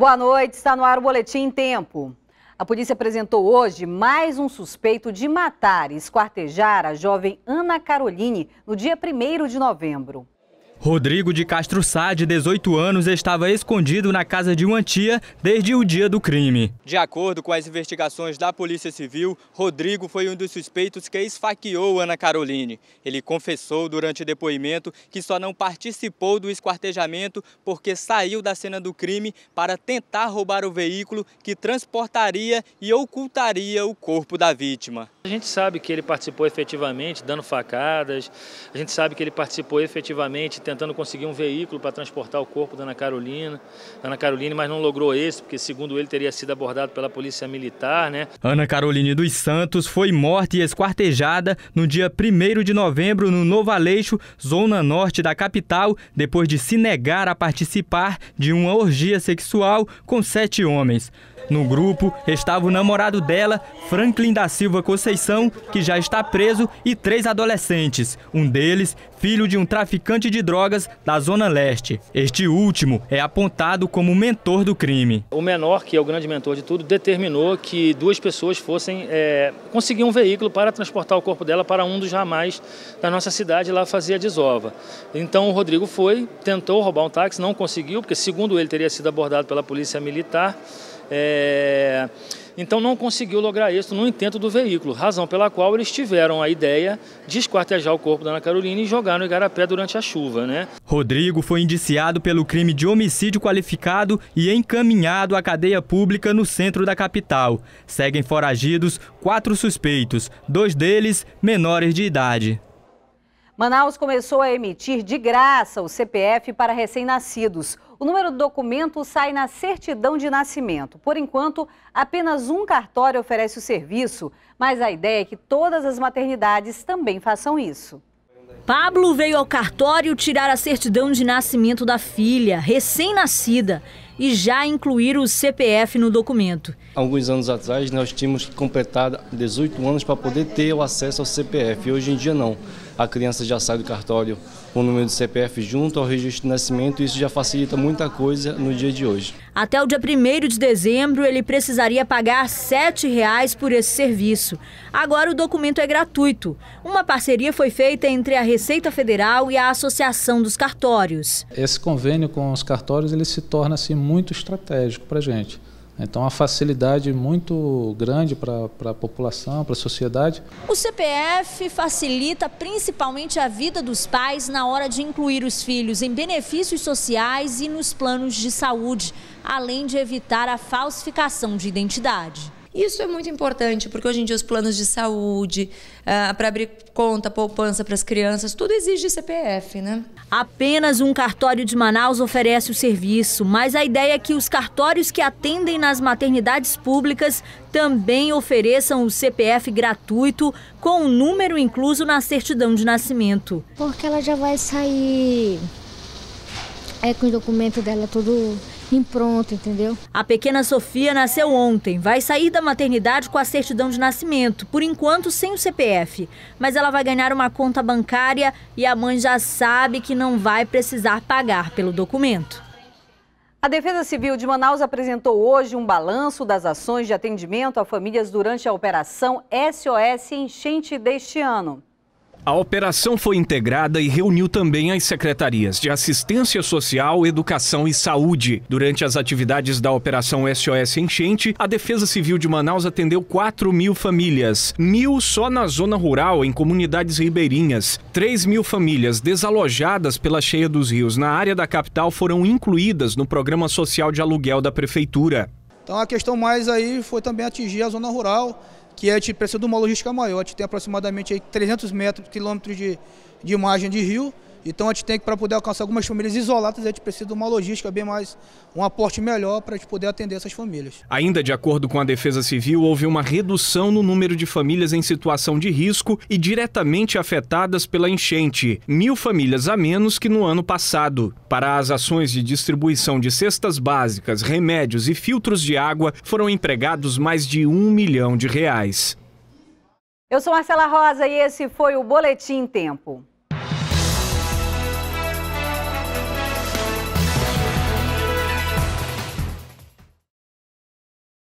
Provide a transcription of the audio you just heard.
Boa noite, está no ar o Boletim em Tempo. A polícia apresentou hoje mais um suspeito de matar e esquartejar a jovem Ana Caroline no dia 1 de novembro. Rodrigo de Castro Sá, de 18 anos, estava escondido na casa de uma tia desde o dia do crime. De acordo com as investigações da Polícia Civil, Rodrigo foi um dos suspeitos que esfaqueou Ana Caroline. Ele confessou durante o depoimento que só não participou do esquartejamento porque saiu da cena do crime para tentar roubar o veículo que transportaria e ocultaria o corpo da vítima. A gente sabe que ele participou efetivamente dando facadas, a gente sabe que ele participou efetivamente tentando conseguir um veículo para transportar o corpo da Ana Carolina, da Ana Carolina, mas não logrou esse, porque segundo ele teria sido abordado pela polícia militar, né? Ana Carolina dos Santos foi morta e esquartejada no dia 1 de novembro no Novo Aleixo, zona norte da capital, depois de se negar a participar de uma orgia sexual com sete homens. No grupo estava o namorado dela, Franklin da Silva Conceição, que já está preso, e três adolescentes, um deles filho de um traficante de drogas da Zona Leste. Este último é apontado como mentor do crime. O menor, que é o grande mentor de tudo, determinou que duas pessoas fossem é, conseguir um veículo para transportar o corpo dela para um dos ramais da nossa cidade, lá fazer a desova. Então o Rodrigo foi, tentou roubar um táxi, não conseguiu, porque segundo ele teria sido abordado pela polícia militar. É... Então não conseguiu lograr isso no intento do veículo, razão pela qual eles tiveram a ideia de esquartejar o corpo da Ana Carolina e jogar no igarapé durante a chuva, né? Rodrigo foi indiciado pelo crime de homicídio qualificado e encaminhado à cadeia pública no centro da capital. Seguem foragidos quatro suspeitos, dois deles menores de idade. Manaus começou a emitir de graça o CPF para recém-nascidos. O número do documento sai na certidão de nascimento. Por enquanto, apenas um cartório oferece o serviço, mas a ideia é que todas as maternidades também façam isso. Pablo veio ao cartório tirar a certidão de nascimento da filha, recém-nascida, e já incluir o CPF no documento. Alguns anos atrás, nós tínhamos que completar 18 anos para poder ter o acesso ao CPF. Hoje em dia, não a criança já sai do cartório com o número do CPF junto ao registro de nascimento e isso já facilita muita coisa no dia de hoje. Até o dia 1 de dezembro, ele precisaria pagar R$ 7,00 por esse serviço. Agora o documento é gratuito. Uma parceria foi feita entre a Receita Federal e a Associação dos Cartórios. Esse convênio com os cartórios ele se torna assim, muito estratégico para a gente então, uma facilidade muito grande para a população, para a sociedade. O CPF facilita principalmente a vida dos pais na hora de incluir os filhos em benefícios sociais e nos planos de saúde, além de evitar a falsificação de identidade. Isso é muito importante, porque hoje em dia os planos de saúde, ah, para abrir conta, poupança para as crianças, tudo exige CPF, né? Apenas um cartório de Manaus oferece o serviço, mas a ideia é que os cartórios que atendem nas maternidades públicas também ofereçam o CPF gratuito com o um número incluso na certidão de nascimento. Porque ela já vai sair é, com o documento dela tudo pronto, entendeu? A pequena Sofia nasceu ontem, vai sair da maternidade com a certidão de nascimento, por enquanto sem o CPF, mas ela vai ganhar uma conta bancária e a mãe já sabe que não vai precisar pagar pelo documento. A Defesa Civil de Manaus apresentou hoje um balanço das ações de atendimento a famílias durante a operação SOS Enchente deste ano. A operação foi integrada e reuniu também as secretarias de Assistência Social, Educação e Saúde. Durante as atividades da Operação SOS Enchente, a Defesa Civil de Manaus atendeu 4 mil famílias, mil só na zona rural, em comunidades ribeirinhas. 3 mil famílias desalojadas pela cheia dos rios na área da capital foram incluídas no programa social de aluguel da Prefeitura. Então a questão mais aí foi também atingir a zona rural que a é, gente tipo, precisa de uma logística maior. A gente tem aproximadamente aí 300 metros, quilômetros de, de margem de rio, então a gente tem que, para poder alcançar algumas famílias isoladas, a gente precisa de uma logística bem mais, um aporte melhor para a gente poder atender essas famílias. Ainda de acordo com a Defesa Civil, houve uma redução no número de famílias em situação de risco e diretamente afetadas pela enchente, mil famílias a menos que no ano passado. Para as ações de distribuição de cestas básicas, remédios e filtros de água, foram empregados mais de um milhão de reais. Eu sou Marcela Rosa e esse foi o Boletim Tempo.